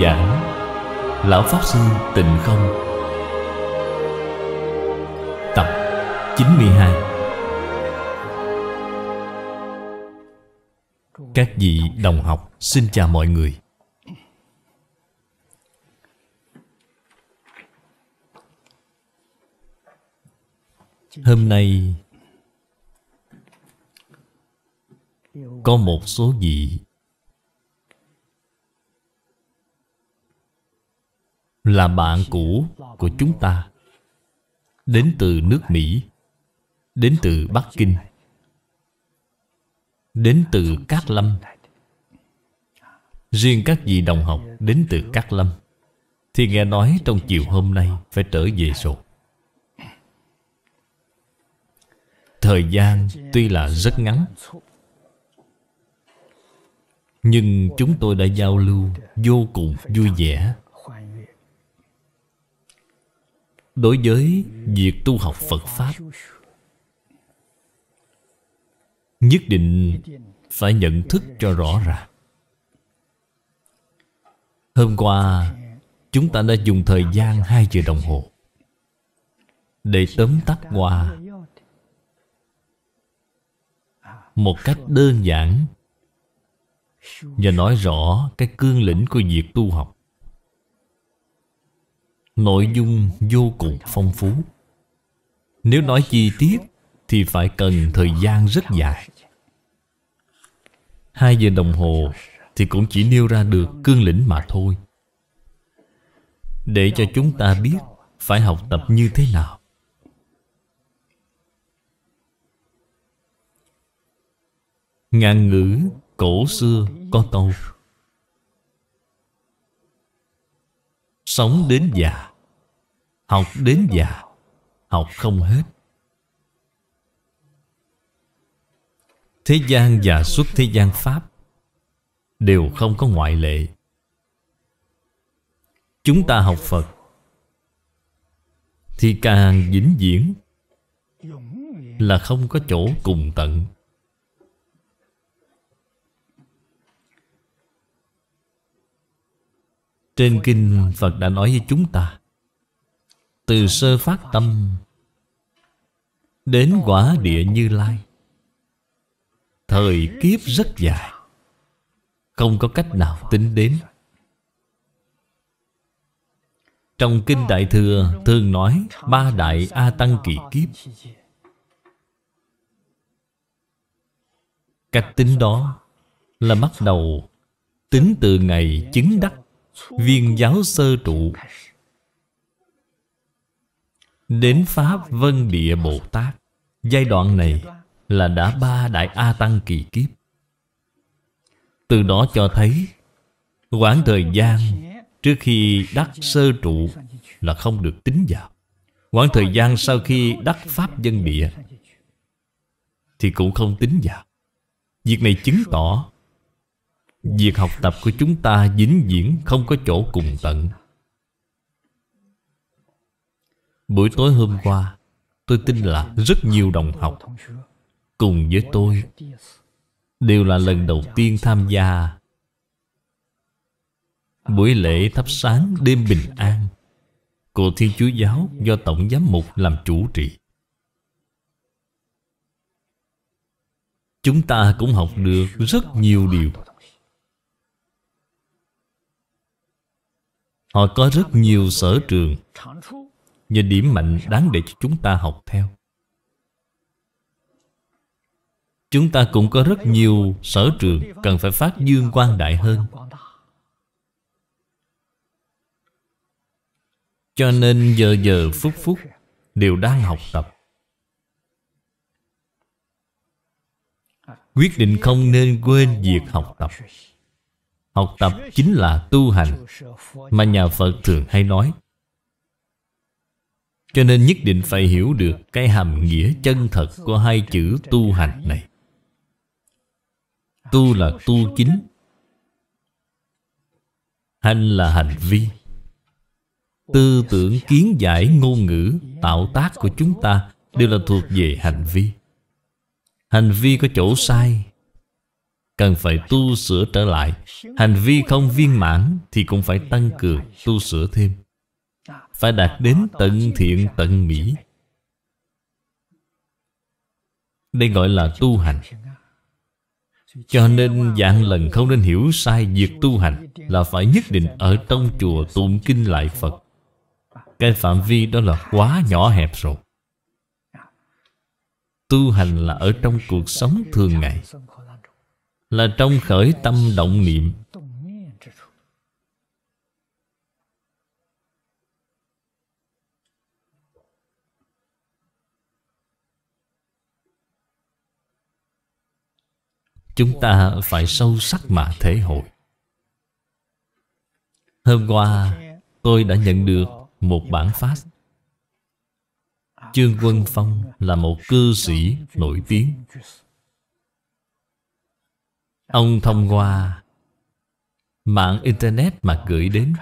giảng Lão Pháp Sư Tịnh Không Tập 92 Các vị đồng học xin chào mọi người Hôm nay Có một số vị Là bạn cũ của chúng ta Đến từ nước Mỹ Đến từ Bắc Kinh Đến từ Cát Lâm Riêng các vị đồng học đến từ Cát Lâm Thì nghe nói trong chiều hôm nay phải trở về rồi Thời gian tuy là rất ngắn Nhưng chúng tôi đã giao lưu vô cùng vui vẻ Đối với việc tu học Phật Pháp Nhất định phải nhận thức cho rõ ràng Hôm qua Chúng ta đã dùng thời gian hai giờ đồng hồ Để tóm tắt qua Một cách đơn giản Và nói rõ cái cương lĩnh của việc tu học Nội dung vô cùng phong phú Nếu nói chi tiết Thì phải cần thời gian rất dài Hai giờ đồng hồ Thì cũng chỉ nêu ra được cương lĩnh mà thôi Để cho chúng ta biết Phải học tập như thế nào Ngạn ngữ cổ xưa có câu Sống đến già Học đến già Học không hết Thế gian và suốt thế gian Pháp Đều không có ngoại lệ Chúng ta học Phật Thì càng vĩnh viễn Là không có chỗ cùng tận Trên kinh Phật đã nói với chúng ta Từ sơ phát tâm Đến quả địa như lai Thời kiếp rất dài Không có cách nào tính đến Trong Kinh Đại Thừa thường nói Ba Đại A Tăng Kỳ Kiếp Cách tính đó là bắt đầu Tính từ ngày chứng đắc Viên giáo sơ trụ Đến Pháp Vân Địa Bồ Tát Giai đoạn này là đã ba Đại A Tăng kỳ kiếp Từ đó cho thấy Quãng thời gian trước khi đắc sơ trụ là không được tính vào Quãng thời gian sau khi đắc Pháp Dân Địa Thì cũng không tính vào Việc này chứng tỏ Việc học tập của chúng ta dính diễn không có chỗ cùng tận Buổi tối hôm qua Tôi tin là rất nhiều đồng học Cùng với tôi Đều là lần đầu tiên tham gia Buổi lễ thắp sáng đêm bình an Của Thiên Chúa Giáo do Tổng Giám Mục làm chủ trì Chúng ta cũng học được rất nhiều điều Họ có rất nhiều sở trường Và điểm mạnh đáng để cho chúng ta học theo Chúng ta cũng có rất nhiều sở trường Cần phải phát dương quang đại hơn Cho nên giờ giờ phút phút Đều đang học tập Quyết định không nên quên việc học tập Học tập chính là tu hành Mà nhà Phật thường hay nói Cho nên nhất định phải hiểu được Cái hàm nghĩa chân thật của hai chữ tu hành này Tu là tu chính Hành là hành vi Tư tưởng kiến giải ngôn ngữ Tạo tác của chúng ta Đều là thuộc về hành vi Hành vi có chỗ sai cần phải tu sửa trở lại. Hành vi không viên mãn thì cũng phải tăng cường, tu sửa thêm. Phải đạt đến tận thiện tận mỹ. Đây gọi là tu hành. Cho nên dạng lần không nên hiểu sai việc tu hành là phải nhất định ở trong chùa tụng kinh lại Phật. Cái phạm vi đó là quá nhỏ hẹp rồi. Tu hành là ở trong cuộc sống thường ngày là trong khởi tâm động niệm Chúng ta phải sâu sắc mà thể hội Hôm qua tôi đã nhận được một bản phát Trương Quân Phong là một cư sĩ nổi tiếng Ông thông qua mạng Internet mà gửi đến.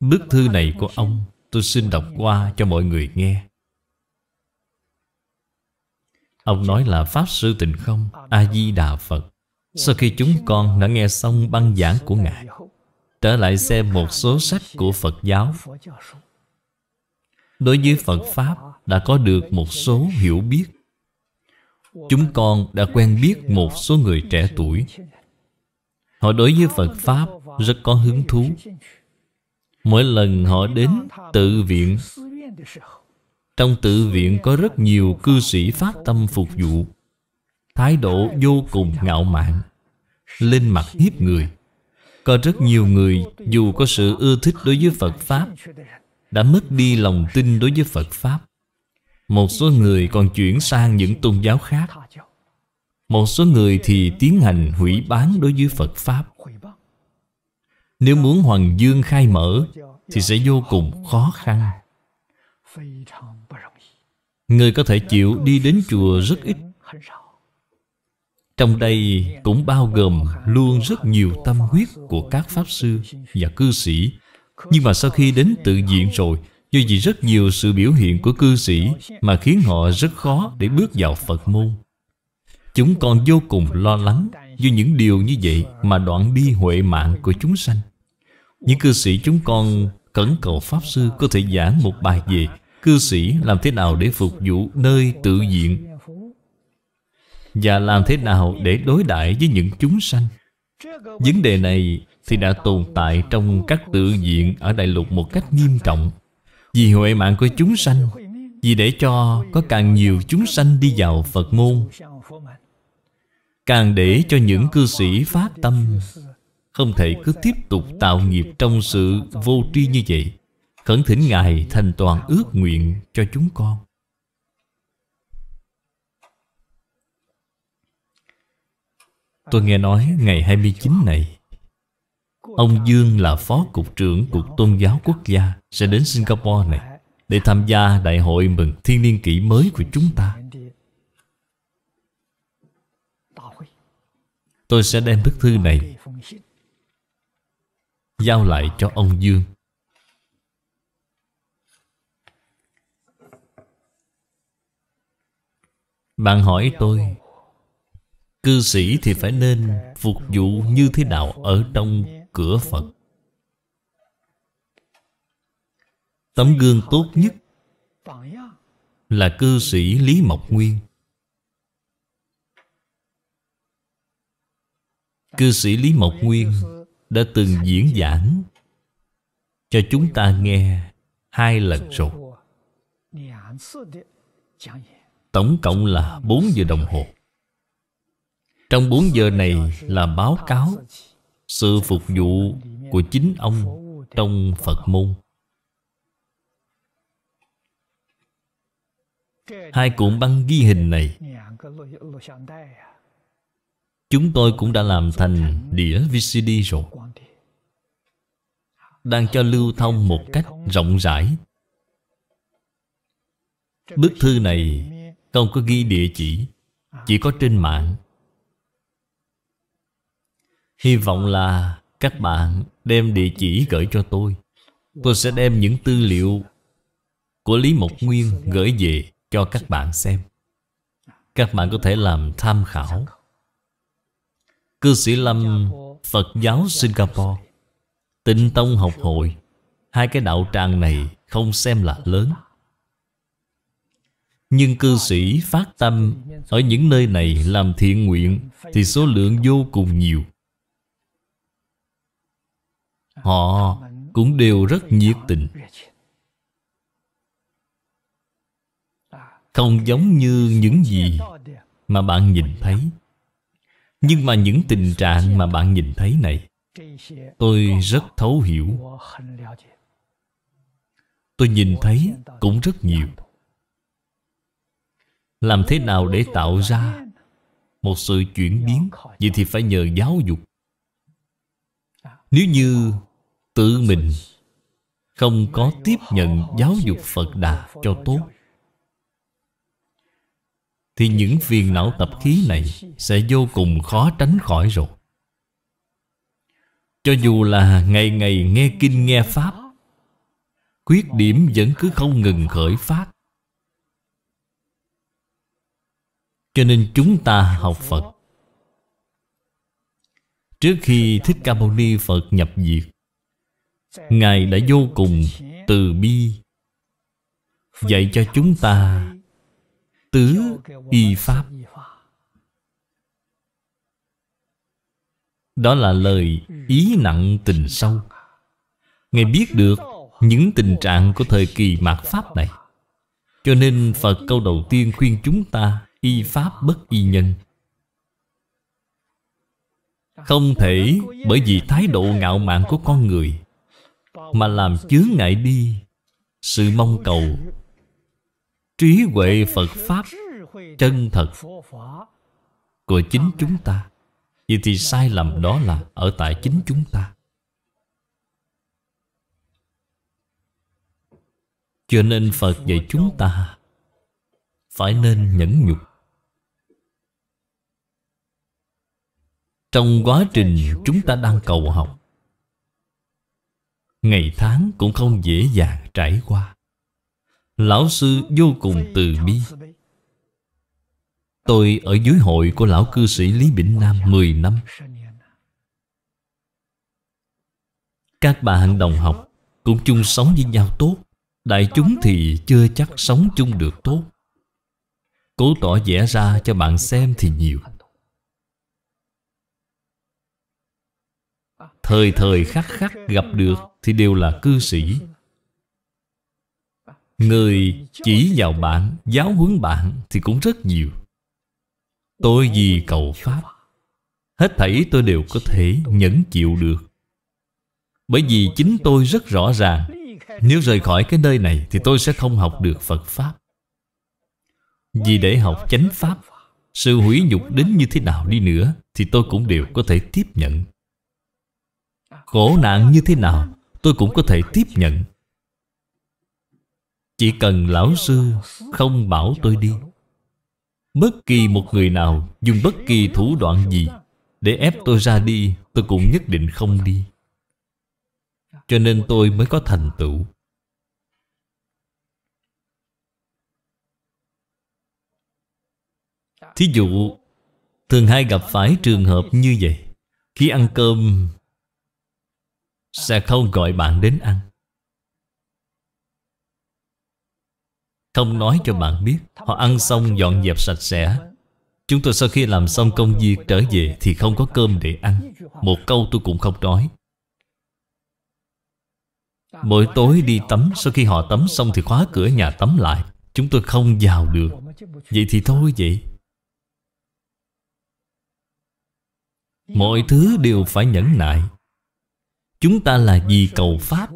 Bức thư này của ông tôi xin đọc qua cho mọi người nghe. Ông nói là Pháp Sư Tịnh Không, A-di-đà Phật. Sau khi chúng con đã nghe xong băng giảng của Ngài, trở lại xem một số sách của Phật giáo. Đối với Phật Pháp đã có được một số hiểu biết. Chúng con đã quen biết một số người trẻ tuổi Họ đối với Phật Pháp rất có hứng thú Mỗi lần họ đến tự viện Trong tự viện có rất nhiều cư sĩ phát tâm phục vụ Thái độ vô cùng ngạo mạn Lên mặt hiếp người Có rất nhiều người dù có sự ưa thích đối với Phật Pháp Đã mất đi lòng tin đối với Phật Pháp một số người còn chuyển sang những tôn giáo khác Một số người thì tiến hành hủy bán đối với Phật Pháp Nếu muốn Hoàng Dương khai mở Thì sẽ vô cùng khó khăn Người có thể chịu đi đến chùa rất ít Trong đây cũng bao gồm luôn rất nhiều tâm huyết của các Pháp Sư và cư sĩ Nhưng mà sau khi đến tự diện rồi do vì rất nhiều sự biểu hiện của cư sĩ Mà khiến họ rất khó để bước vào Phật môn Chúng con vô cùng lo lắng do những điều như vậy Mà đoạn đi huệ mạng của chúng sanh Những cư sĩ chúng con Cẩn cầu Pháp Sư có thể giảng một bài về Cư sĩ làm thế nào để phục vụ nơi tự diện Và làm thế nào để đối đãi với những chúng sanh Vấn đề này thì đã tồn tại trong các tự diện ở đại lục một cách nghiêm trọng vì huệ mạng của chúng sanh Vì để cho có càng nhiều chúng sanh đi vào Phật môn Càng để cho những cư sĩ phát tâm Không thể cứ tiếp tục tạo nghiệp trong sự vô tri như vậy Khẩn thỉnh Ngài thành toàn ước nguyện cho chúng con Tôi nghe nói ngày 29 này Ông Dương là phó cục trưởng Cục Tôn giáo Quốc gia Sẽ đến Singapore này Để tham gia đại hội mừng thiên niên kỷ mới của chúng ta Tôi sẽ đem bức thư này Giao lại cho ông Dương Bạn hỏi tôi Cư sĩ thì phải nên phục vụ như thế nào ở trong cửa Phật Tấm gương tốt nhất Là cư sĩ Lý Mộc Nguyên Cư sĩ Lý Mộc Nguyên Đã từng diễn giảng Cho chúng ta nghe Hai lần rồi Tổng cộng là bốn giờ đồng hồ Trong bốn giờ này là báo cáo sự phục vụ của chính ông trong phật môn hai cuộn băng ghi hình này chúng tôi cũng đã làm thành đĩa vcd rồi đang cho lưu thông một cách rộng rãi bức thư này không có ghi địa chỉ chỉ có trên mạng Hy vọng là các bạn đem địa chỉ gửi cho tôi Tôi sẽ đem những tư liệu của Lý Mộc Nguyên gửi về cho các bạn xem Các bạn có thể làm tham khảo Cư sĩ Lâm Phật giáo Singapore Tịnh Tông học hội Hai cái đạo tràng này không xem là lớn Nhưng cư sĩ phát tâm Ở những nơi này làm thiện nguyện Thì số lượng vô cùng nhiều họ cũng đều rất nhiệt tình không giống như những gì mà bạn nhìn thấy nhưng mà những tình trạng mà bạn nhìn thấy này tôi rất thấu hiểu tôi nhìn thấy cũng rất nhiều làm thế nào để tạo ra một sự chuyển biến vậy thì phải nhờ giáo dục nếu như tự mình không có tiếp nhận giáo dục Phật Đà cho tốt thì những phiền não tập khí này sẽ vô cùng khó tránh khỏi rồi. Cho dù là ngày ngày nghe kinh nghe Pháp, khuyết điểm vẫn cứ không ngừng khởi phát. Cho nên chúng ta học Phật Trước khi Thích Ca Mâu Ni Phật nhập diệt Ngài đã vô cùng từ bi Dạy cho chúng ta Tứ y pháp Đó là lời ý nặng tình sâu Ngài biết được những tình trạng của thời kỳ mạt Pháp này Cho nên Phật câu đầu tiên khuyên chúng ta Y Pháp bất y nhân Không thể bởi vì thái độ ngạo mạn của con người mà làm chướng ngại đi sự mong cầu trí huệ phật pháp chân thật của chính chúng ta vậy thì sai lầm đó là ở tại chính chúng ta cho nên phật dạy chúng ta phải nên nhẫn nhục trong quá trình chúng ta đang cầu học ngày tháng cũng không dễ dàng trải qua lão sư vô cùng từ bi tôi ở dưới hội của lão cư sĩ lý bỉnh nam 10 năm các bạn đồng học cũng chung sống với nhau tốt đại chúng thì chưa chắc sống chung được tốt cố tỏ vẽ ra cho bạn xem thì nhiều thời thời khắc khắc gặp được thì đều là cư sĩ người chỉ vào bạn giáo huấn bạn thì cũng rất nhiều tôi vì cầu pháp hết thảy tôi đều có thể nhẫn chịu được bởi vì chính tôi rất rõ ràng nếu rời khỏi cái nơi này thì tôi sẽ không học được phật pháp vì để học chánh pháp sự hủy nhục đến như thế nào đi nữa thì tôi cũng đều có thể tiếp nhận khổ nạn như thế nào Tôi cũng có thể tiếp nhận Chỉ cần lão sư không bảo tôi đi Bất kỳ một người nào dùng bất kỳ thủ đoạn gì Để ép tôi ra đi Tôi cũng nhất định không đi Cho nên tôi mới có thành tựu Thí dụ Thường hay gặp phải trường hợp như vậy Khi ăn cơm sẽ không gọi bạn đến ăn Không nói cho bạn biết Họ ăn xong dọn dẹp sạch sẽ Chúng tôi sau khi làm xong công việc trở về Thì không có cơm để ăn Một câu tôi cũng không nói Mỗi tối đi tắm Sau khi họ tắm xong thì khóa cửa nhà tắm lại Chúng tôi không vào được Vậy thì thôi vậy Mọi thứ đều phải nhẫn nại Chúng ta là vì cầu Pháp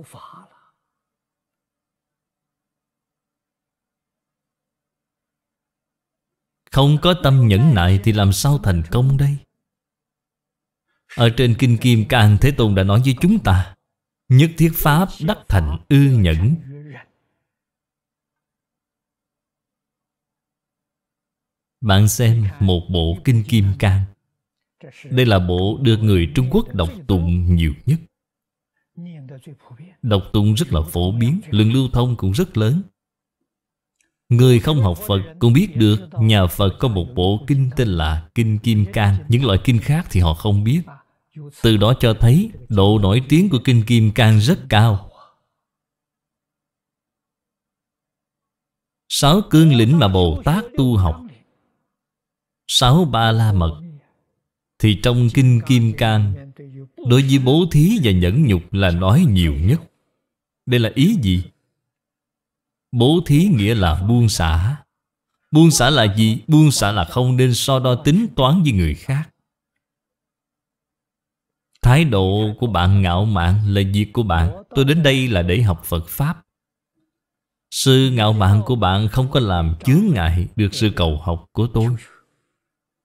Không có tâm nhẫn nại thì làm sao thành công đây? Ở trên Kinh Kim Càng Thế tôn đã nói với chúng ta Nhất thiết Pháp đắc thành ư nhẫn Bạn xem một bộ Kinh Kim Cang Đây là bộ được người Trung Quốc đọc tụng nhiều nhất độc tụng rất là phổ biến Lượng lưu thông cũng rất lớn Người không học Phật cũng biết được Nhà Phật có một bộ kinh tên là Kinh Kim Cang Những loại kinh khác thì họ không biết Từ đó cho thấy độ nổi tiếng của Kinh Kim Cang rất cao Sáu cương lĩnh mà Bồ Tát tu học Sáu ba la mật Thì trong Kinh Kim Cang Đối với bố thí và nhẫn nhục là nói nhiều nhất Đây là ý gì? Bố thí nghĩa là buông xả Buông xả là gì? Buông xả là không nên so đo tính toán với người khác Thái độ của bạn ngạo mạn là việc của bạn Tôi đến đây là để học Phật Pháp Sự ngạo mạn của bạn không có làm chướng ngại được sự cầu học của tôi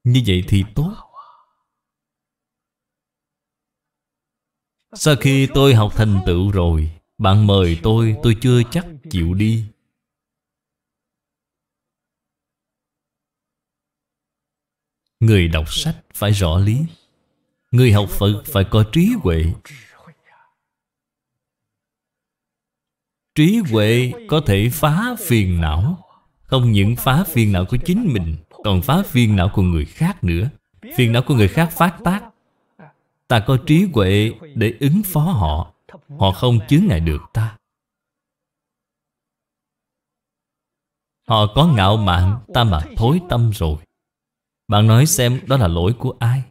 Như vậy thì tốt Sau khi tôi học thành tựu rồi Bạn mời tôi tôi chưa chắc chịu đi Người đọc sách phải rõ lý Người học Phật phải có trí huệ Trí huệ có thể phá phiền não Không những phá phiền não của chính mình Còn phá phiền não của người khác nữa Phiền não của người khác phát tác Ta có trí huệ để ứng phó họ Họ không chướng ngại được ta Họ có ngạo mạn Ta mà thối tâm rồi Bạn nói xem đó là lỗi của ai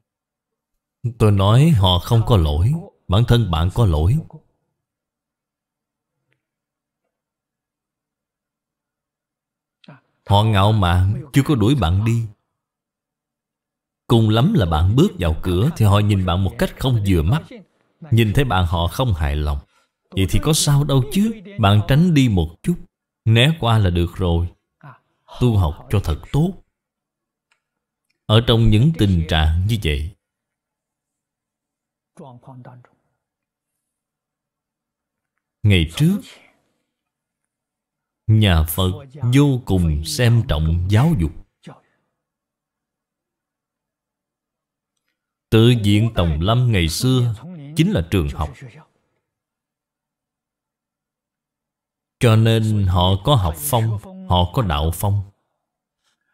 Tôi nói họ không có lỗi Bản thân bạn có lỗi Họ ngạo mạn Chưa có đuổi bạn đi Cùng lắm là bạn bước vào cửa Thì họ nhìn bạn một cách không vừa mắt Nhìn thấy bạn họ không hài lòng Vậy thì có sao đâu chứ Bạn tránh đi một chút Né qua là được rồi Tu học cho thật tốt Ở trong những tình trạng như vậy Ngày trước Nhà Phật vô cùng xem trọng giáo dục Tự viện Tổng Lâm ngày xưa Chính là trường học Cho nên họ có học phong Họ có đạo phong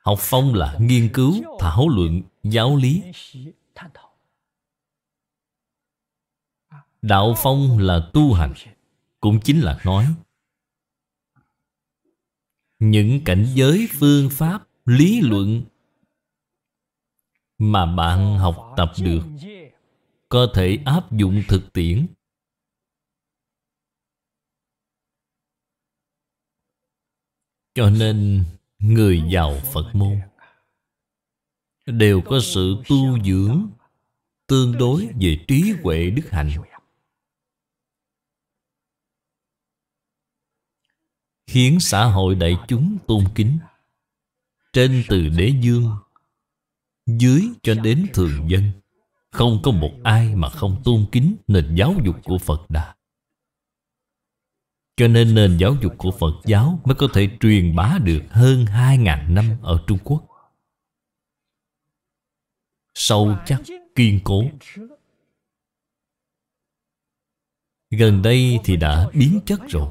Học phong là nghiên cứu, thảo luận, giáo lý Đạo phong là tu hành Cũng chính là nói Những cảnh giới, phương pháp, lý luận mà bạn học tập được có thể áp dụng thực tiễn cho nên người giàu phật môn đều có sự tu dưỡng tương đối về trí huệ đức hạnh khiến xã hội đại chúng tôn kính trên từ đế dương dưới cho đến thường dân không có một ai mà không tôn kính nền giáo dục của Phật Đà Cho nên nền giáo dục của Phật giáo mới có thể truyền bá được hơn 2.000 năm ở Trung Quốc Sâu chắc, kiên cố Gần đây thì đã biến chất rồi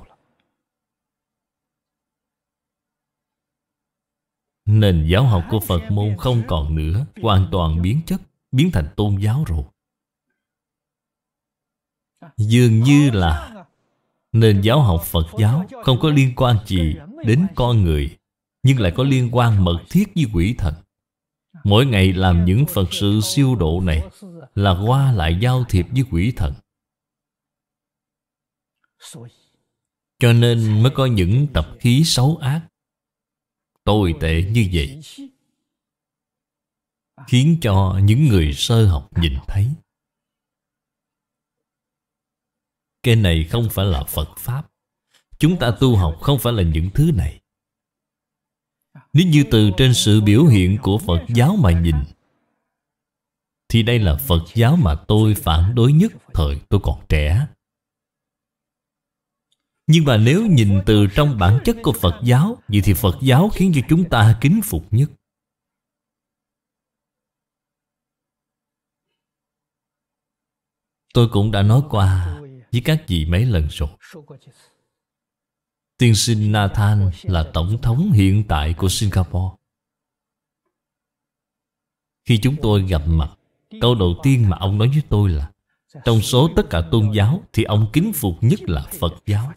Nền giáo học của Phật môn không còn nữa Hoàn toàn biến chất Biến thành tôn giáo rồi Dường như là Nền giáo học Phật giáo Không có liên quan gì đến con người Nhưng lại có liên quan mật thiết với quỷ thần Mỗi ngày làm những Phật sự siêu độ này Là qua lại giao thiệp với quỷ thần Cho nên mới có những tập khí xấu ác tồi tệ như vậy khiến cho những người sơ học nhìn thấy cái này không phải là phật pháp chúng ta tu học không phải là những thứ này nếu như từ trên sự biểu hiện của phật giáo mà nhìn thì đây là phật giáo mà tôi phản đối nhất thời tôi còn trẻ nhưng mà nếu nhìn từ trong bản chất của Phật giáo Vậy thì Phật giáo khiến cho chúng ta kính phục nhất Tôi cũng đã nói qua với các vị mấy lần rồi Tiên sinh Nathan là tổng thống hiện tại của Singapore Khi chúng tôi gặp mặt Câu đầu tiên mà ông nói với tôi là Trong số tất cả tôn giáo Thì ông kính phục nhất là Phật giáo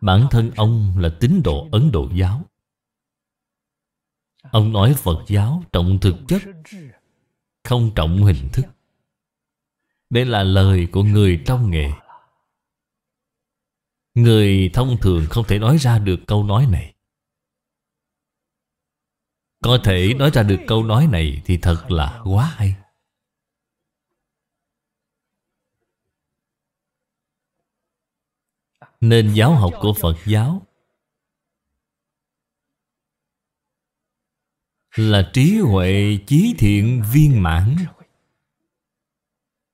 Bản thân ông là tín đồ Ấn Độ giáo Ông nói Phật giáo trọng thực chất Không trọng hình thức Đây là lời của người trong nghề Người thông thường không thể nói ra được câu nói này Có thể nói ra được câu nói này thì thật là quá hay Nên giáo học của Phật giáo Là trí huệ chí thiện viên mãn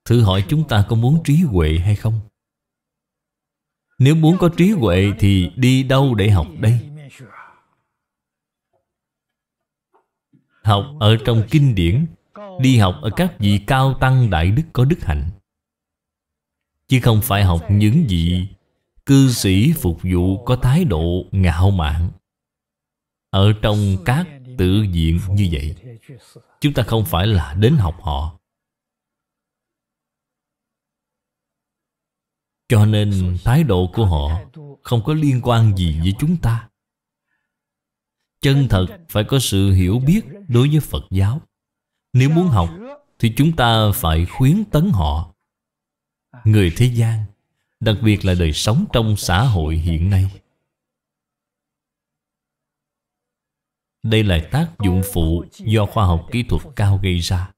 Thử hỏi chúng ta có muốn trí huệ hay không? Nếu muốn có trí huệ thì đi đâu để học đây? Học ở trong kinh điển Đi học ở các vị cao tăng đại đức có đức hạnh Chứ không phải học những vị cư sĩ phục vụ có thái độ ngạo mạn ở trong các tự diện như vậy chúng ta không phải là đến học họ cho nên thái độ của họ không có liên quan gì với chúng ta chân thật phải có sự hiểu biết đối với phật giáo nếu muốn học thì chúng ta phải khuyến tấn họ người thế gian Đặc biệt là đời sống trong xã hội hiện nay Đây là tác dụng phụ do khoa học kỹ thuật cao gây ra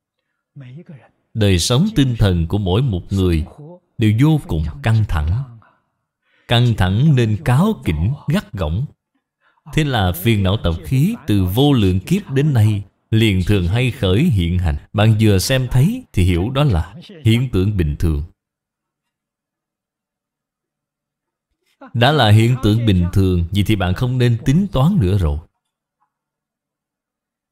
Đời sống tinh thần của mỗi một người Đều vô cùng căng thẳng Căng thẳng nên cáo kỉnh, gắt gỏng Thế là phiền não tập khí từ vô lượng kiếp đến nay Liền thường hay khởi hiện hành Bạn vừa xem thấy thì hiểu đó là hiện tượng bình thường Đã là hiện tượng bình thường Vì thì bạn không nên tính toán nữa rồi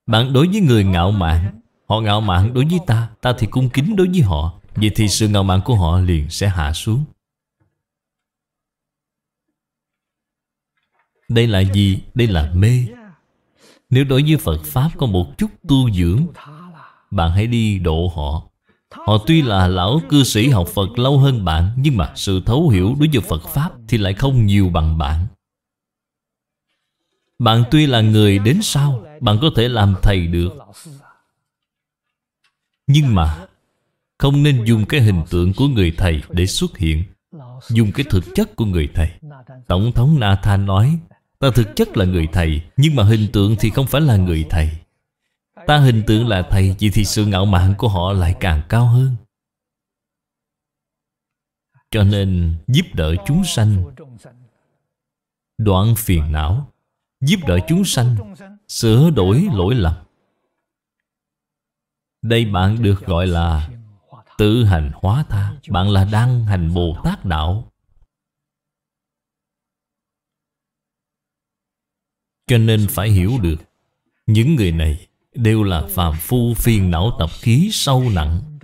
Bạn đối với người ngạo mạn Họ ngạo mạn đối với ta Ta thì cung kính đối với họ vì thì sự ngạo mạn của họ liền sẽ hạ xuống Đây là gì? Đây là mê Nếu đối với Phật Pháp có một chút tu dưỡng Bạn hãy đi độ họ Họ tuy là lão cư sĩ học Phật lâu hơn bạn Nhưng mà sự thấu hiểu đối với Phật Pháp Thì lại không nhiều bằng bạn Bạn tuy là người đến sau Bạn có thể làm thầy được Nhưng mà Không nên dùng cái hình tượng của người thầy để xuất hiện Dùng cái thực chất của người thầy Tổng thống Nathan nói Ta thực chất là người thầy Nhưng mà hình tượng thì không phải là người thầy Ta hình tượng là thầy Vậy thì sự ngạo mạn của họ lại càng cao hơn Cho nên giúp đỡ chúng sanh Đoạn phiền não Giúp đỡ chúng sanh Sửa đổi lỗi lầm Đây bạn được gọi là Tự hành hóa tha Bạn là đang hành Bồ Tát Đạo Cho nên phải hiểu được Những người này Đều là phàm phu phiền não tập khí sâu nặng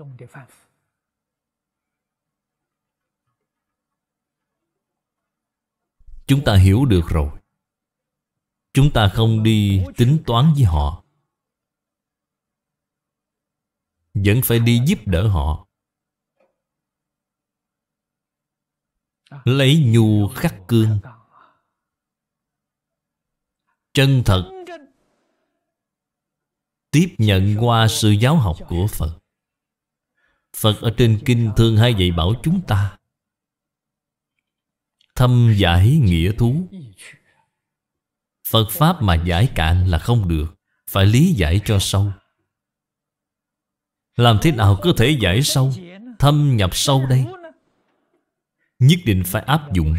Chúng ta hiểu được rồi Chúng ta không đi tính toán với họ Vẫn phải đi giúp đỡ họ Lấy nhu khắc cương Chân thật Tiếp nhận qua sự giáo học của Phật Phật ở trên kinh thường hay dạy bảo chúng ta Thâm giải nghĩa thú Phật Pháp mà giải cạn là không được Phải lý giải cho sâu Làm thế nào có thể giải sâu Thâm nhập sâu đây Nhất định phải áp dụng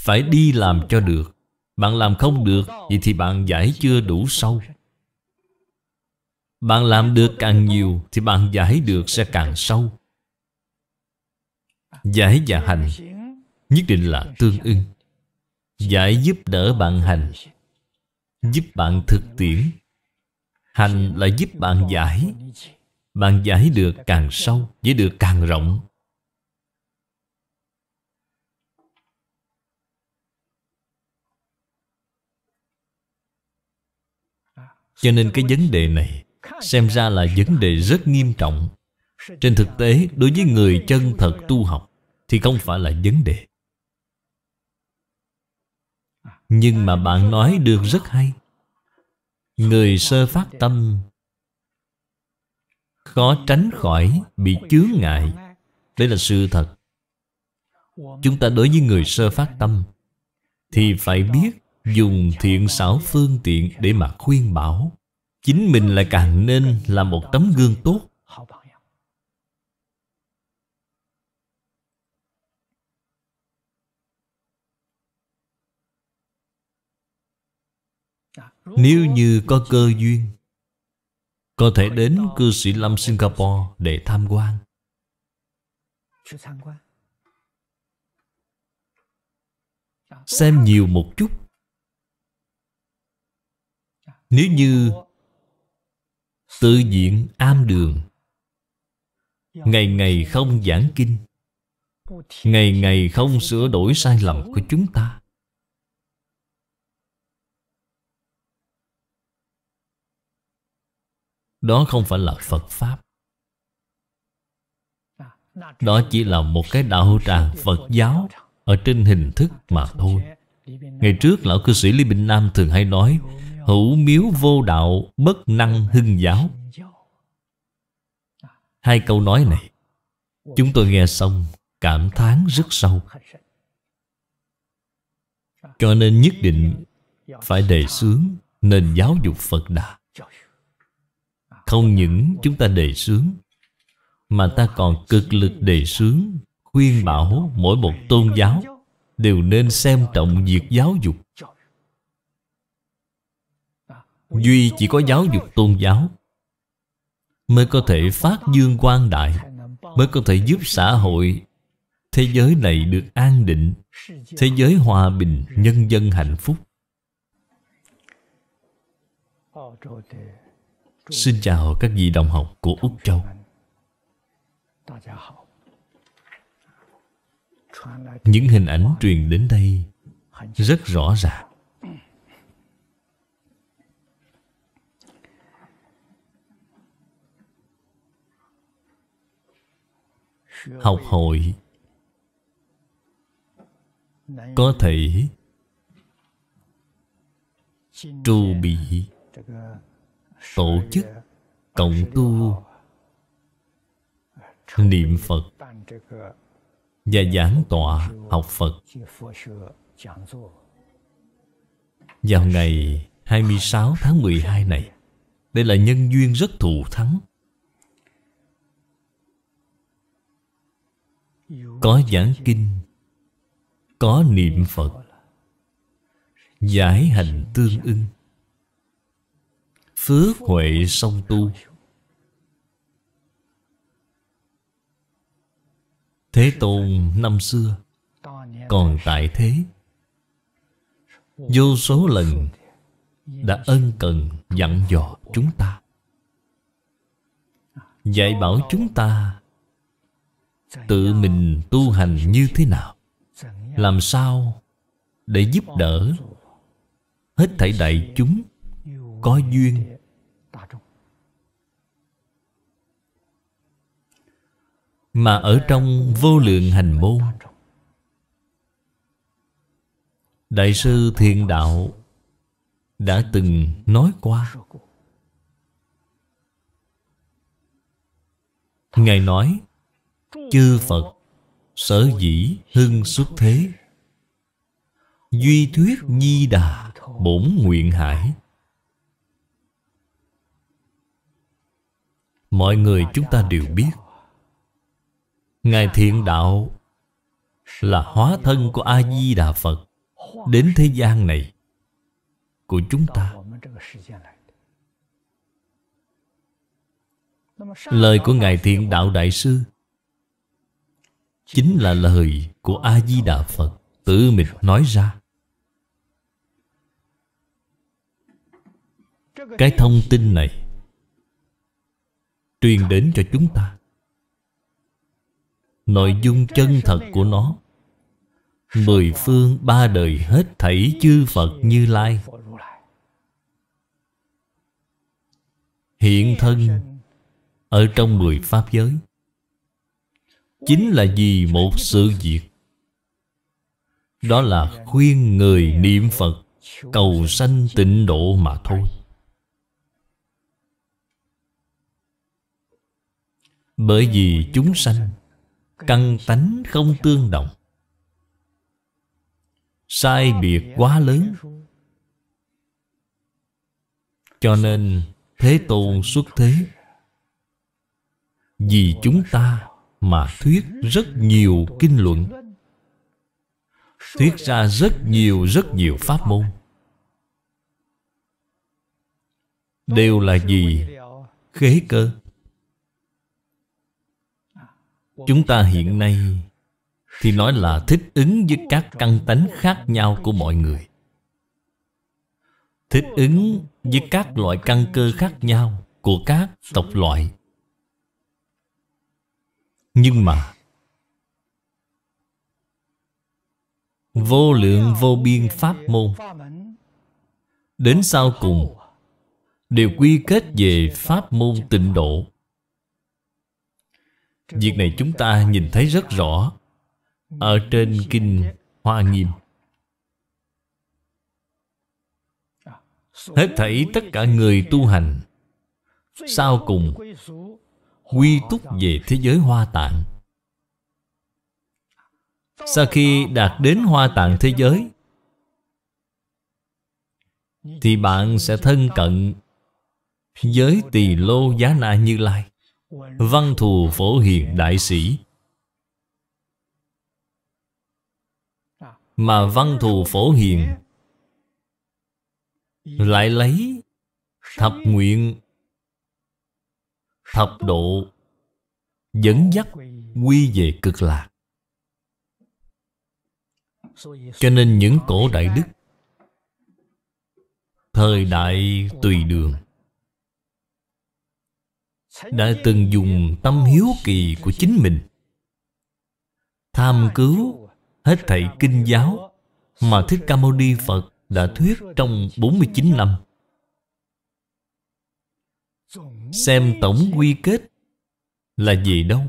Phải đi làm cho được Bạn làm không được Vậy thì bạn giải chưa đủ sâu bạn làm được càng nhiều Thì bạn giải được sẽ càng sâu Giải và hành Nhất định là tương ưng Giải giúp đỡ bạn hành Giúp bạn thực tiễn Hành là giúp bạn giải Bạn giải được càng sâu Giải được càng rộng Cho nên cái vấn đề này xem ra là vấn đề rất nghiêm trọng trên thực tế đối với người chân thật tu học thì không phải là vấn đề nhưng mà bạn nói được rất hay người sơ phát tâm khó tránh khỏi bị chướng ngại đây là sự thật chúng ta đối với người sơ phát tâm thì phải biết dùng thiện xảo phương tiện để mà khuyên bảo chính mình lại càng nên là một tấm gương tốt nếu như có cơ duyên có thể đến cư sĩ lâm singapore để tham quan xem nhiều một chút nếu như Tự diện am đường Ngày ngày không giảng kinh Ngày ngày không sửa đổi sai lầm của chúng ta Đó không phải là Phật Pháp Đó chỉ là một cái đạo tràng Phật giáo Ở trên hình thức mà thôi Ngày trước Lão cư sĩ Lý Bình Nam thường hay nói Hữu miếu vô đạo Bất năng hưng giáo Hai câu nói này Chúng tôi nghe xong Cảm thán rất sâu Cho nên nhất định Phải đề xướng Nền giáo dục Phật Đà Không những chúng ta đề xướng Mà ta còn cực lực đề xướng Khuyên bảo mỗi một tôn giáo Đều nên xem trọng việc giáo dục Duy chỉ có giáo dục tôn giáo Mới có thể phát dương quan đại Mới có thể giúp xã hội Thế giới này được an định Thế giới hòa bình Nhân dân hạnh phúc Xin chào các vị đồng học của Úc Châu Những hình ảnh truyền đến đây Rất rõ ràng học hội có thể trù bị tổ chức cộng tu niệm phật và giảng tọa học phật vào ngày 26 tháng 12 này đây là nhân duyên rất thù thắng Có giảng kinh Có niệm Phật Giải hành tương ưng Phước huệ song tu Thế Tôn năm xưa Còn tại thế Vô số lần Đã ân cần dặn dò chúng ta Dạy bảo chúng ta tự mình tu hành như thế nào làm sao để giúp đỡ hết thảy đại chúng có duyên mà ở trong vô lượng hành môn đại sư thiền đạo đã từng nói qua ngài nói chư Phật sở dĩ hưng xuất thế duy thuyết nhi đà bổn nguyện hải mọi người chúng ta đều biết ngài thiện đạo là hóa thân của a di đà phật đến thế gian này của chúng ta lời của ngài thiện đạo đại sư chính là lời của A-di-đà Phật tự mình nói ra. Cái thông tin này truyền đến cho chúng ta. Nội dung chân thật của nó Mười phương ba đời hết thảy chư Phật như lai Hiện thân Ở trong mười Pháp giới chính là vì một sự việc đó là khuyên người niệm phật cầu sanh tịnh độ mà thôi bởi vì chúng sanh căn tánh không tương đồng sai biệt quá lớn cho nên thế tôn xuất thế vì chúng ta mà thuyết rất nhiều kinh luận thuyết ra rất nhiều rất nhiều pháp môn đều là gì khế cơ chúng ta hiện nay thì nói là thích ứng với các căn tánh khác nhau của mọi người thích ứng với các loại căn cơ khác nhau của các tộc loại nhưng mà vô lượng vô biên pháp môn đến sau cùng đều quy kết về pháp môn tịnh độ việc này chúng ta nhìn thấy rất rõ ở trên kinh hoa nghiêm hết thảy tất cả người tu hành sau cùng quy túc về thế giới hoa tạng sau khi đạt đến hoa tạng thế giới Thì bạn sẽ thân cận Với tỳ lô giá na như lai Văn thù phổ hiền đại sĩ Mà văn thù phổ hiền Lại lấy Thập nguyện thập độ dẫn dắt quy về cực lạc cho nên những cổ đại đức thời đại tùy đường đã từng dùng tâm hiếu kỳ của chính mình tham cứu hết thảy kinh giáo mà Thích Ca Mâu Ni Phật đã thuyết trong 49 năm xem tổng quy kết là gì đâu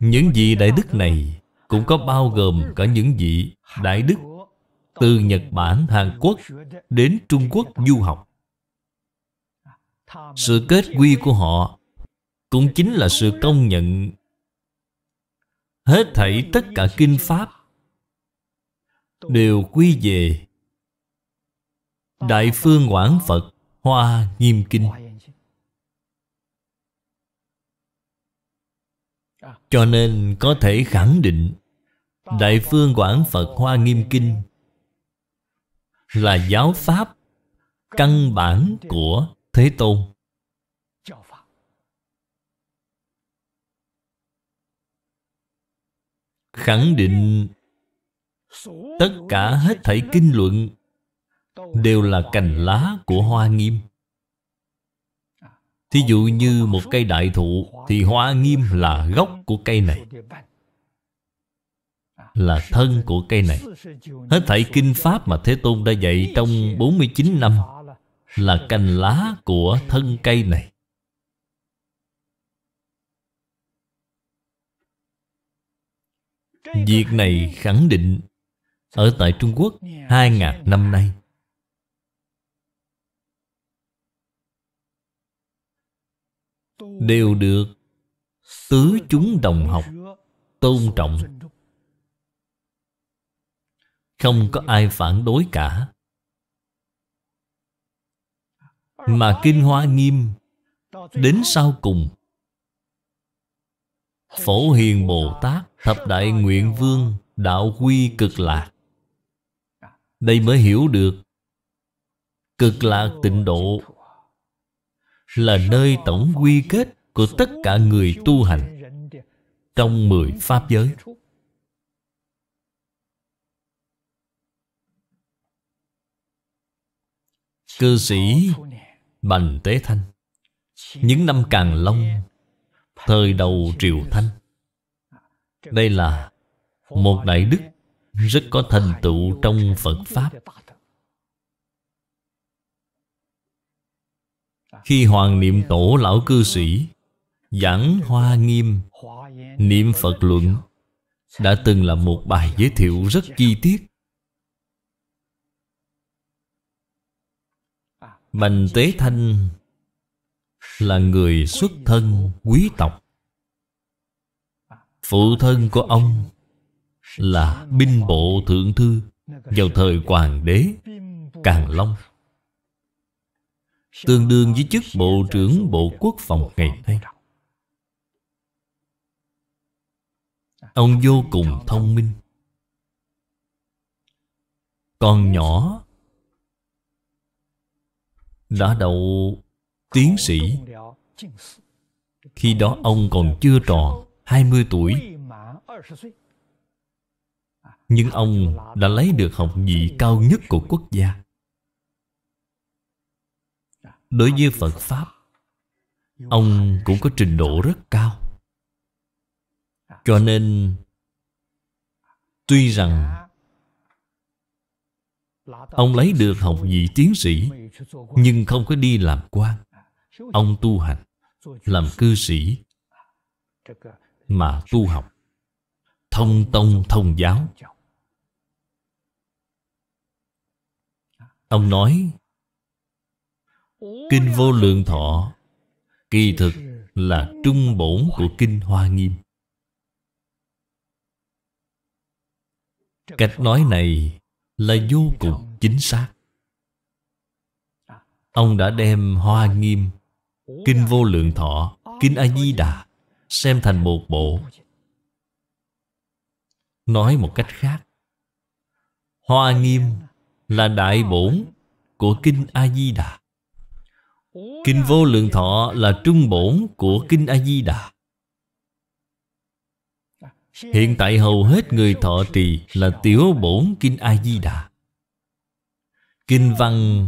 những vị đại đức này cũng có bao gồm cả những vị đại đức từ Nhật Bản, Hàn Quốc đến Trung Quốc du học. Sự kết quy của họ cũng chính là sự công nhận hết thảy tất cả kinh pháp đều quy về Đại Phương Quảng Phật Hoa Nghiêm Kinh Cho nên có thể khẳng định Đại Phương Quảng Phật Hoa Nghiêm Kinh Là giáo pháp Căn bản của Thế Tôn Khẳng định Tất cả hết thảy kinh luận đều là cành lá của hoa nghiêm Thí dụ như một cây đại thụ Thì hoa nghiêm là gốc của cây này Là thân của cây này Hết thảy kinh pháp mà Thế Tôn đã dạy trong 49 năm Là cành lá của thân cây này Việc này khẳng định Ở tại Trung Quốc hai ngàn năm nay đều được tứ chúng đồng học tôn trọng không có ai phản đối cả mà kinh hoa nghiêm đến sau cùng phổ hiền bồ tát thập đại nguyện vương đạo quy cực lạc đây mới hiểu được cực lạc tịnh độ là nơi tổng quy kết của tất cả người tu hành trong mười pháp giới. Cư sĩ Bành Tế Thanh Những năm Càng Long Thời đầu Triều Thanh Đây là một đại đức rất có thành tựu trong Phật Pháp Khi Hoàng Niệm Tổ Lão Cư Sĩ Giảng Hoa Nghiêm Niệm Phật Luận Đã từng là một bài giới thiệu rất chi tiết Bành Tế Thanh Là người xuất thân quý tộc Phụ thân của ông Là binh bộ thượng thư Vào thời hoàng đế Càng Long Tương đương với chức Bộ trưởng Bộ Quốc phòng ngày nay Ông vô cùng thông minh Còn nhỏ Đã đậu tiến sĩ Khi đó ông còn chưa tròn 20 tuổi Nhưng ông đã lấy được học vị cao nhất của quốc gia Đối với Phật Pháp Ông cũng có trình độ rất cao Cho nên Tuy rằng Ông lấy được học vị tiến sĩ Nhưng không có đi làm quan Ông tu hành Làm cư sĩ Mà tu học Thông tông thông giáo Ông nói Kinh vô lượng thọ Kỳ thực là trung bổn của Kinh Hoa Nghiêm Cách nói này là vô cùng chính xác Ông đã đem Hoa Nghiêm Kinh Vô Lượng Thọ Kinh A-di-đà Xem thành một bộ Nói một cách khác Hoa Nghiêm là đại bổn của Kinh A-di-đà Kinh Vô Lượng Thọ là trung bổn của Kinh A-di-đà Hiện tại hầu hết người thọ trì là tiểu bổn Kinh A-di-đà Kinh văn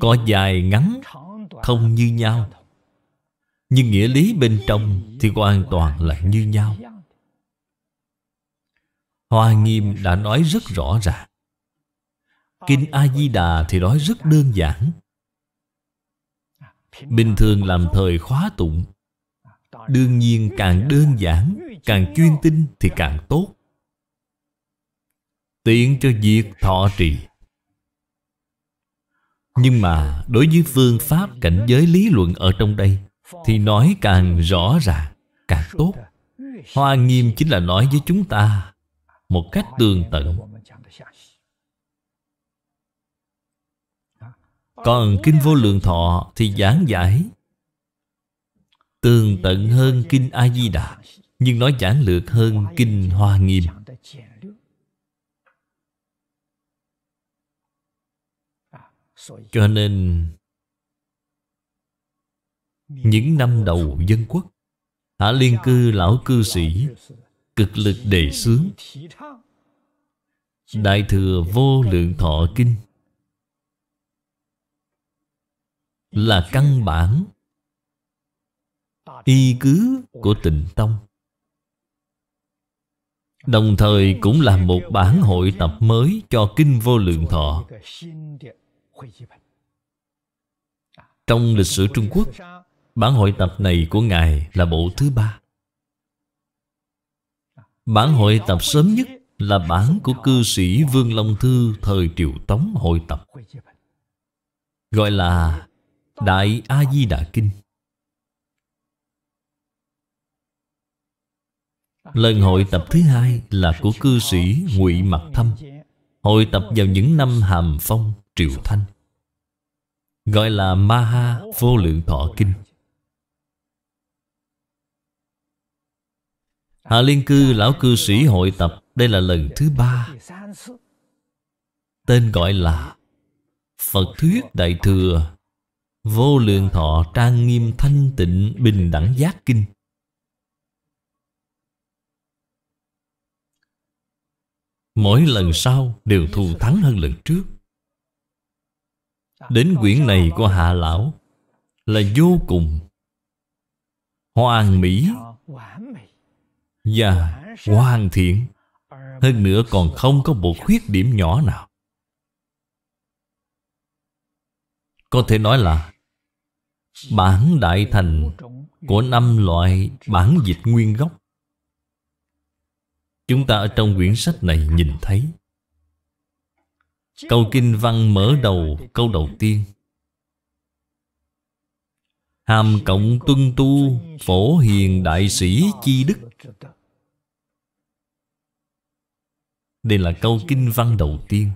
có dài ngắn không như nhau Nhưng nghĩa lý bên trong thì hoàn toàn là như nhau Hoa Nghiêm đã nói rất rõ ràng Kinh A-di-đà thì nói rất đơn giản Bình thường làm thời khóa tụng Đương nhiên càng đơn giản Càng chuyên tinh thì càng tốt Tiện cho việc thọ trì Nhưng mà đối với phương pháp cảnh giới lý luận ở trong đây Thì nói càng rõ ràng càng tốt Hoa nghiêm chính là nói với chúng ta Một cách tương tận Còn Kinh Vô Lượng Thọ thì giảng giải Tường tận hơn Kinh A-di-đà Nhưng nói giản lược hơn Kinh Hoa Nghiêm Cho nên Những năm đầu dân quốc Hạ Liên Cư Lão Cư Sĩ Cực lực đề xướng Đại Thừa Vô Lượng Thọ Kinh là căn bản y cứ của tịnh tông đồng thời cũng là một bản hội tập mới cho kinh vô lượng thọ trong lịch sử trung quốc bản hội tập này của ngài là bộ thứ ba bản hội tập sớm nhất là bản của cư sĩ Vương Long Thư thời Triệu Tống hội tập. Gọi là Đại A-di-đà Kinh Lần hội tập thứ hai là của cư sĩ Ngụy Mặc Thâm Hội tập vào những năm Hàm Phong, Triệu Thanh Gọi là Maha Vô Lượng Thọ Kinh Hạ Liên Cư Lão Cư Sĩ hội tập Đây là lần thứ ba Tên gọi là Phật Thuyết Đại Thừa Vô lượng thọ trang nghiêm thanh tịnh bình đẳng giác kinh Mỗi lần sau đều thù thắng hơn lần trước Đến quyển này của Hạ Lão Là vô cùng Hoàn mỹ Và hoàn thiện Hơn nữa còn không có một khuyết điểm nhỏ nào Có thể nói là Bản đại thành của năm loại bản dịch nguyên gốc Chúng ta ở trong quyển sách này nhìn thấy Câu kinh văn mở đầu câu đầu tiên Hàm cộng tuân tu phổ hiền đại sĩ chi đức Đây là câu kinh văn đầu tiên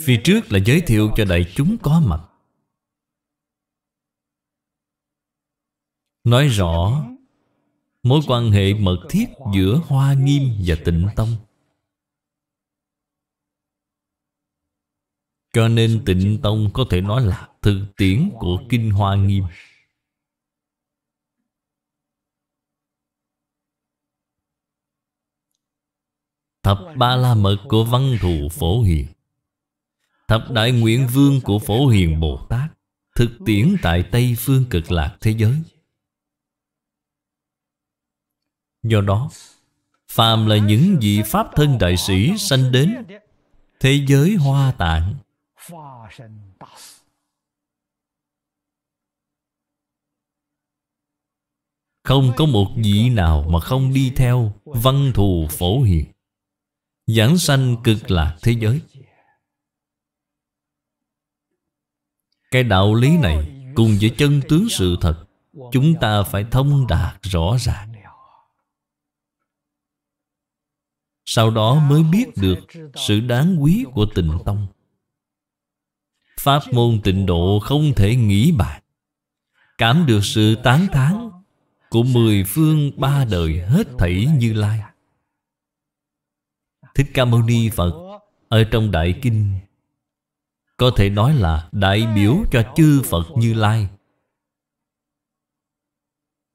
Phía trước là giới thiệu cho đại chúng có mặt nói rõ mối quan hệ mật thiết giữa hoa nghiêm và tịnh tông cho nên tịnh tông có thể nói là thực tiễn của kinh hoa nghiêm thập ba la mật của văn thù phổ hiền thập đại nguyện vương của phổ hiền bồ tát thực tiễn tại tây phương cực lạc thế giới Do đó Phàm là những vị Pháp thân đại sĩ sanh đến Thế giới hoa tạng Không có một vị nào mà không đi theo Văn thù phổ hiền Giảng sanh cực lạc thế giới Cái đạo lý này cùng với chân tướng sự thật Chúng ta phải thông đạt rõ ràng Sau đó mới biết được sự đáng quý của tịnh tông Pháp môn tịnh độ không thể nghĩ bạc Cảm được sự tán thán Của mười phương ba đời hết thảy như lai Thích Ca Mâu Ni Phật Ở trong Đại Kinh Có thể nói là đại biểu cho chư Phật như lai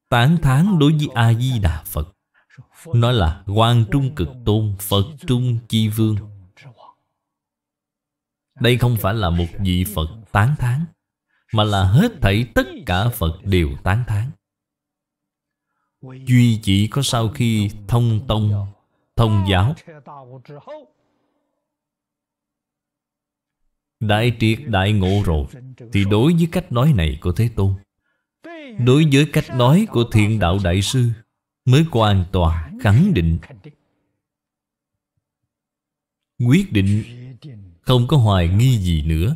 Tán thán đối với A-di-đà Phật Nói là quan Trung Cực Tôn Phật Trung Chi Vương Đây không phải là một vị Phật tán thán Mà là hết thảy tất cả Phật đều tán thán Duy chỉ có sau khi thông tông, thông giáo Đại triệt đại ngộ rồi Thì đối với cách nói này của Thế Tôn Đối với cách nói của thiện đạo đại sư Mới hoàn toàn khẳng định quyết định không có hoài nghi gì nữa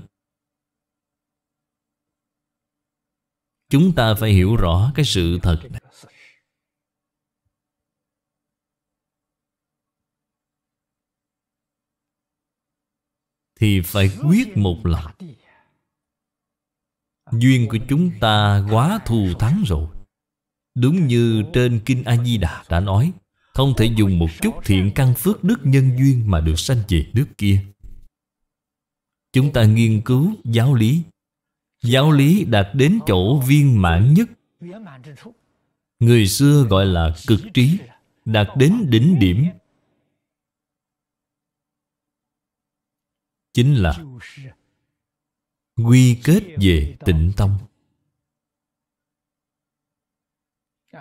chúng ta phải hiểu rõ cái sự thật này thì phải quyết một lần. duyên của chúng ta quá thù thắng rồi đúng như trên kinh a di đà đã nói không thể dùng một chút thiện căn phước đức nhân duyên mà được sanh về nước kia Chúng ta nghiên cứu giáo lý Giáo lý đạt đến chỗ viên mãn nhất Người xưa gọi là cực trí Đạt đến đỉnh điểm Chính là Quy kết về tịnh tông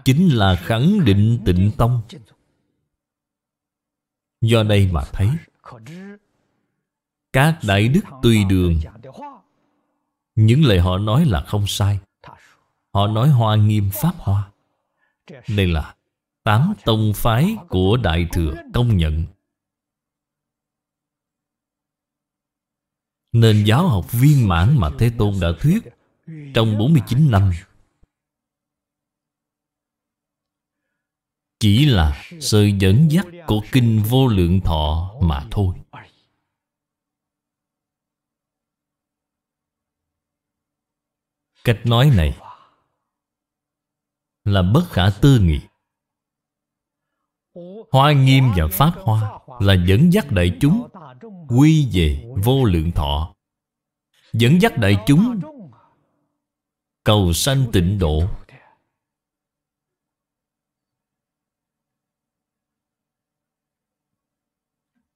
Chính là khẳng định tịnh tông Do đây mà thấy Các đại đức tùy đường Những lời họ nói là không sai Họ nói hoa nghiêm pháp hoa Đây là Tám tông phái của Đại Thừa công nhận Nên giáo học viên mãn mà Thế Tôn đã thuyết Trong 49 năm chỉ là sự dẫn dắt của kinh vô lượng thọ mà thôi cách nói này là bất khả tư nghị hoa nghiêm và pháp hoa là dẫn dắt đại chúng quy về vô lượng thọ dẫn dắt đại chúng cầu sanh tịnh độ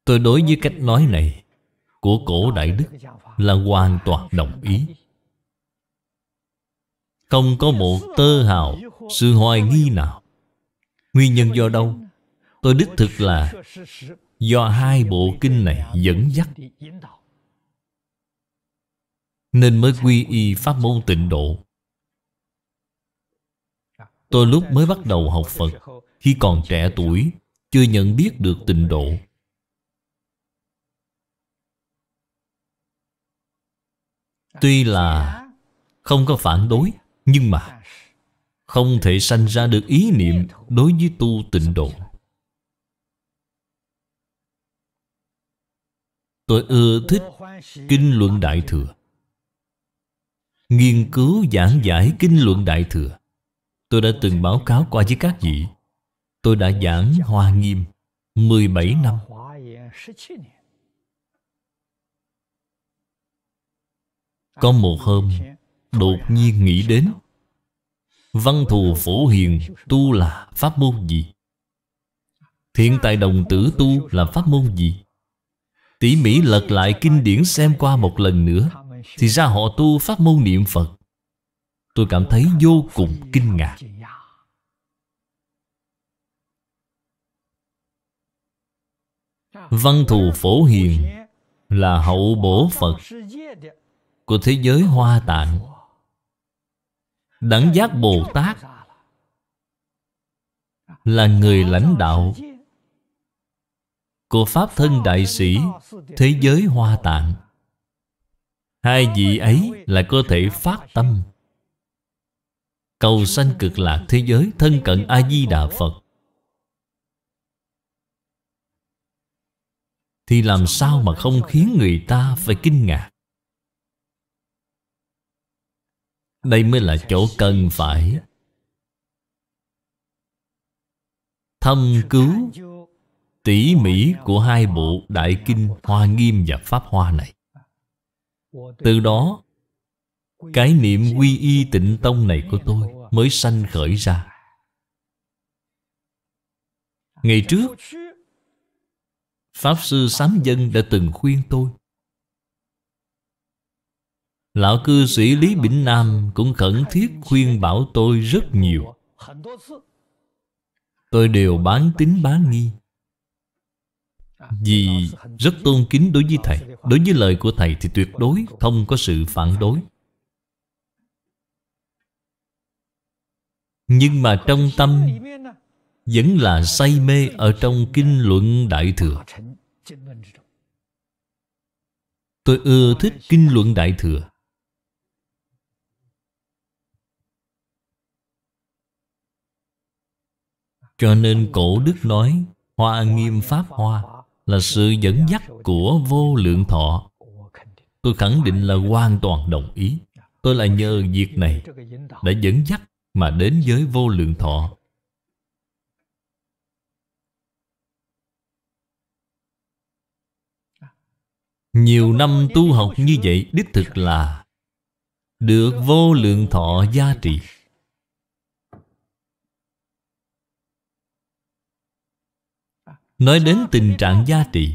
Tôi đối với cách nói này Của cổ Đại Đức Là hoàn toàn đồng ý Không có một tơ hào Sự hoài nghi nào Nguyên nhân do đâu Tôi đích thực là Do hai bộ kinh này dẫn dắt Nên mới quy y pháp môn tịnh độ Tôi lúc mới bắt đầu học Phật Khi còn trẻ tuổi Chưa nhận biết được tịnh độ Tuy là không có phản đối Nhưng mà Không thể sanh ra được ý niệm Đối với tu tịnh độ Tôi ưa thích Kinh luận Đại Thừa Nghiên cứu giảng giải Kinh luận Đại Thừa Tôi đã từng báo cáo qua với các vị Tôi đã giảng Hoa Nghiêm 17 năm Có một hôm Đột nhiên nghĩ đến Văn thù phổ hiền tu là pháp môn gì? thiện tài đồng tử tu là pháp môn gì? Tỉ mỉ lật lại kinh điển xem qua một lần nữa Thì ra họ tu pháp môn niệm Phật Tôi cảm thấy vô cùng kinh ngạc Văn thù phổ hiền là hậu bổ Phật của thế giới hoa tạng Đẳng giác Bồ Tát Là người lãnh đạo Của Pháp Thân Đại Sĩ Thế giới Hoa Tạng Hai vị ấy là có thể phát tâm Cầu sanh cực lạc thế giới thân cận A-di-đà Phật Thì làm sao mà không khiến người ta phải kinh ngạc Đây mới là chỗ cần phải Thâm cứu tỉ mỉ của hai bộ Đại Kinh Hoa Nghiêm và Pháp Hoa này Từ đó Cái niệm quy y tịnh tông này của tôi Mới sanh khởi ra Ngày trước Pháp Sư Sám Dân đã từng khuyên tôi Lão cư sĩ Lý Bỉnh Nam cũng khẩn thiết khuyên bảo tôi rất nhiều Tôi đều bán tính bán nghi Vì rất tôn kính đối với Thầy Đối với lời của Thầy thì tuyệt đối không có sự phản đối Nhưng mà trong tâm Vẫn là say mê ở trong kinh luận Đại Thừa Tôi ưa thích kinh luận Đại Thừa Cho nên cổ đức nói Hoa nghiêm pháp hoa Là sự dẫn dắt của vô lượng thọ Tôi khẳng định là hoàn toàn đồng ý Tôi là nhờ việc này Đã dẫn dắt mà đến với vô lượng thọ Nhiều năm tu học như vậy đích thực là Được vô lượng thọ gia trị Nói đến tình trạng gia trị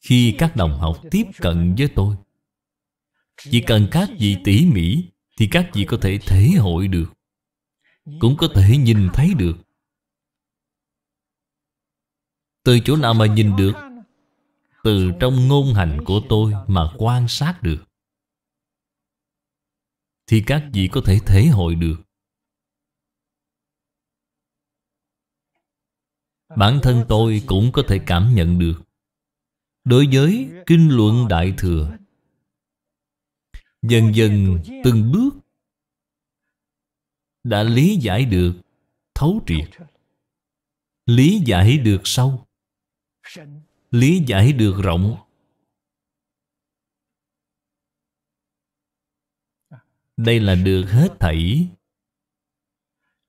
Khi các đồng học tiếp cận với tôi Chỉ cần các vị tỉ mỉ Thì các vị có thể thể hội được Cũng có thể nhìn thấy được Từ chỗ nào mà nhìn được Từ trong ngôn hành của tôi mà quan sát được Thì các vị có thể thể hội được Bản thân tôi cũng có thể cảm nhận được Đối với Kinh luận Đại Thừa Dần dần từng bước Đã lý giải được Thấu triệt Lý giải được sâu Lý giải được rộng Đây là được hết thảy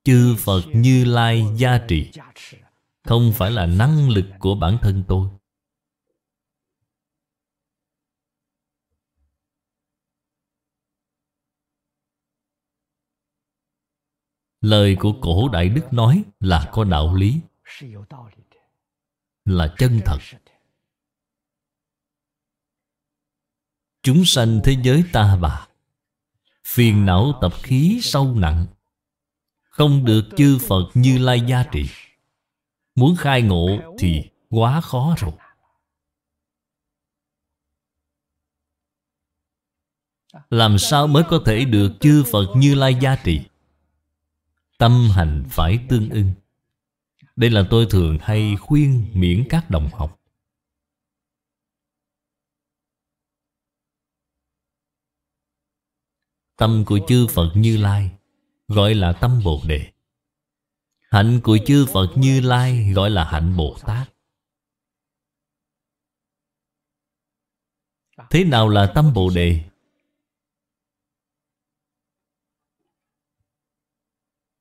Chư Phật Như Lai gia trị không phải là năng lực của bản thân tôi lời của cổ đại đức nói là có đạo lý là chân thật chúng sanh thế giới ta bà phiền não tập khí sâu nặng không được chư phật như lai gia trị Muốn khai ngộ thì quá khó rồi Làm sao mới có thể được chư Phật Như Lai gia trì Tâm hành phải tương ưng Đây là tôi thường hay khuyên miễn các đồng học Tâm của chư Phật Như Lai Gọi là tâm Bồ Đề Hạnh của chư Phật Như Lai gọi là hạnh Bồ Tát Thế nào là tâm Bồ Đề?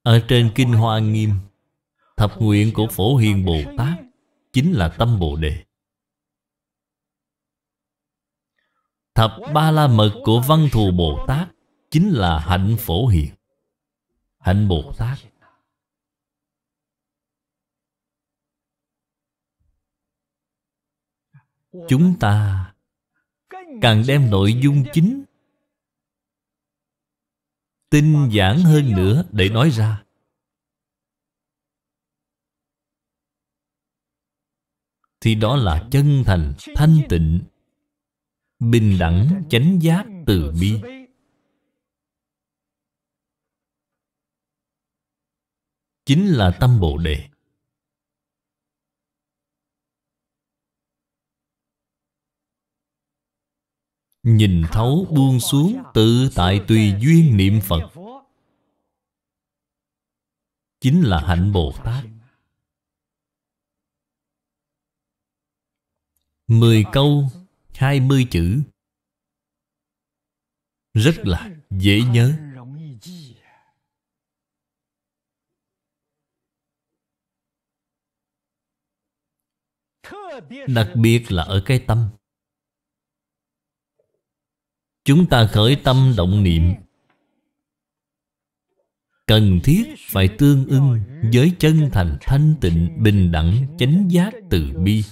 Ở trên Kinh Hoa Nghiêm Thập nguyện của Phổ Hiền Bồ Tát Chính là tâm Bồ Đề Thập ba la mật của Văn Thù Bồ Tát Chính là hạnh Phổ Hiền Hạnh Bồ Tát chúng ta càng đem nội dung chính tinh giản hơn nữa để nói ra thì đó là chân thành thanh tịnh bình đẳng chánh giác từ bi chính là tâm bồ đề Nhìn thấu buông xuống tự tại tùy duyên niệm Phật Chính là hạnh Bồ Tát Mười câu, hai mươi chữ Rất là dễ nhớ Đặc biệt là ở cái tâm Chúng ta khởi tâm động niệm Cần thiết phải tương ưng với chân thành thanh tịnh bình đẳng chánh giác từ bi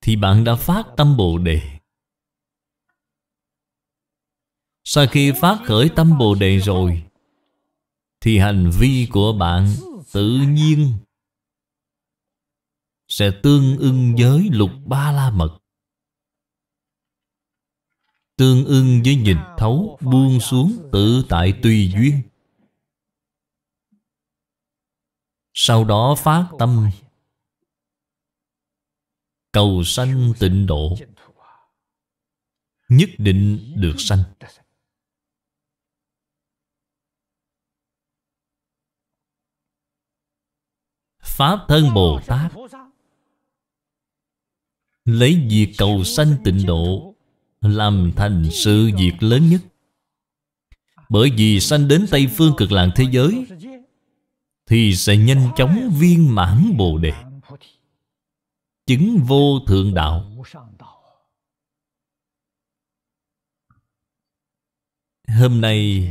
Thì bạn đã phát tâm Bồ Đề Sau khi phát khởi tâm Bồ Đề rồi Thì hành vi của bạn tự nhiên sẽ tương ưng với lục ba la mật tương ưng với nhìn thấu buông xuống tự tại tùy duyên sau đó phát tâm cầu sanh tịnh độ nhất định được sanh pháp thân bồ tát Lấy việc cầu sanh tịnh độ Làm thành sự việc lớn nhất Bởi vì sanh đến Tây Phương cực lạc thế giới Thì sẽ nhanh chóng viên mãn Bồ Đề Chứng vô thượng đạo Hôm nay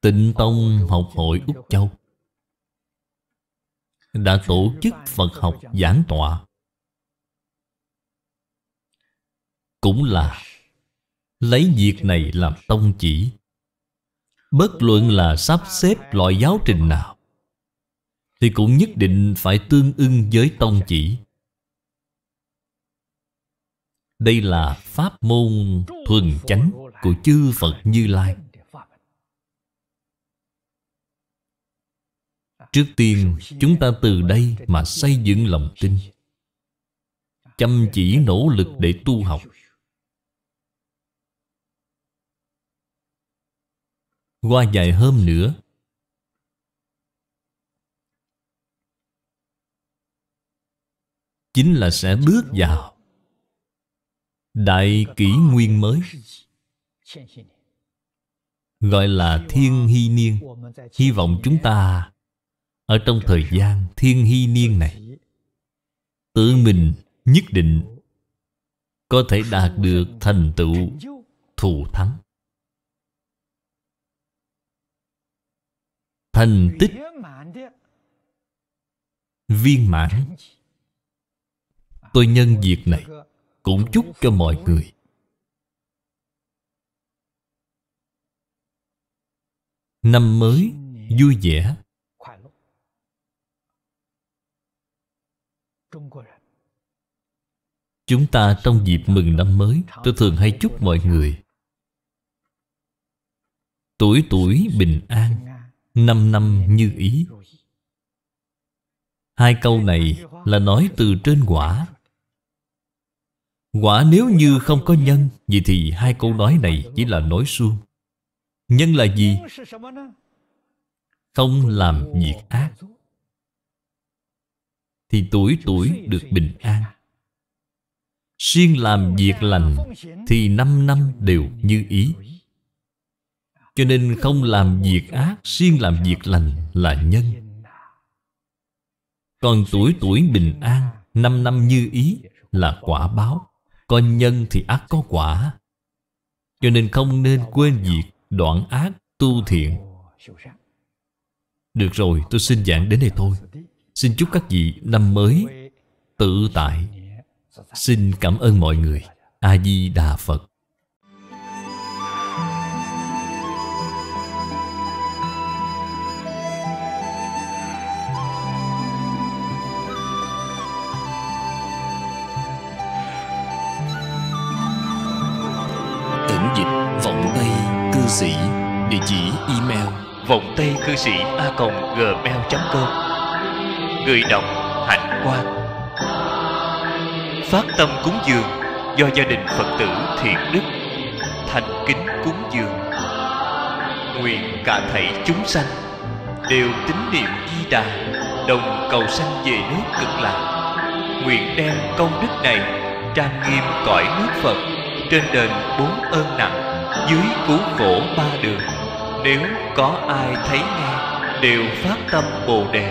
Tịnh Tông Học hội Úc Châu đã tổ chức Phật học giảng tọa cũng là lấy việc này làm tông chỉ bất luận là sắp xếp loại giáo trình nào thì cũng nhất định phải tương ưng với tông chỉ đây là pháp môn thuần chánh của chư phật như lai Trước tiên chúng ta từ đây mà xây dựng lòng tin Chăm chỉ nỗ lực để tu học Qua vài hôm nữa Chính là sẽ bước vào Đại kỷ nguyên mới Gọi là thiên hy niên Hy vọng chúng ta ở trong thời gian thiên hy niên này Tự mình nhất định Có thể đạt được thành tựu thù thắng Thành tích Viên mãn Tôi nhân việc này Cũng chúc cho mọi người Năm mới vui vẻ Chúng ta trong dịp mừng năm mới Tôi thường hay chúc mọi người Tuổi tuổi bình an Năm năm như ý Hai câu này là nói từ trên quả Quả nếu như không có nhân gì thì hai câu nói này chỉ là nói suông Nhân là gì? Không làm việc ác thì tuổi tuổi được bình an siêng làm việc lành thì năm năm đều như ý cho nên không làm việc ác siêng làm việc lành là nhân còn tuổi tuổi bình an năm năm như ý là quả báo có nhân thì ác có quả cho nên không nên quên việc đoạn ác tu thiện được rồi tôi xin giảng đến đây thôi Xin chúc các vị năm mới tự tại Xin cảm ơn mọi người A-di-đà Phật sĩ địa chỉ email vọng tây cư sĩ a gmail com người đọc hạnh quan phát tâm cúng dường do gia đình phật tử thiện đức thành kính cúng dường nguyện cả thầy chúng sanh đều tín niệm di đà đồng cầu sanh về nước cực lạc nguyện đem công đức này trang nghiêm cõi nước phật trên đền bốn ơn nặng dưới cứu khổ ba đường nếu có ai thấy nghe đều phát tâm bồ đề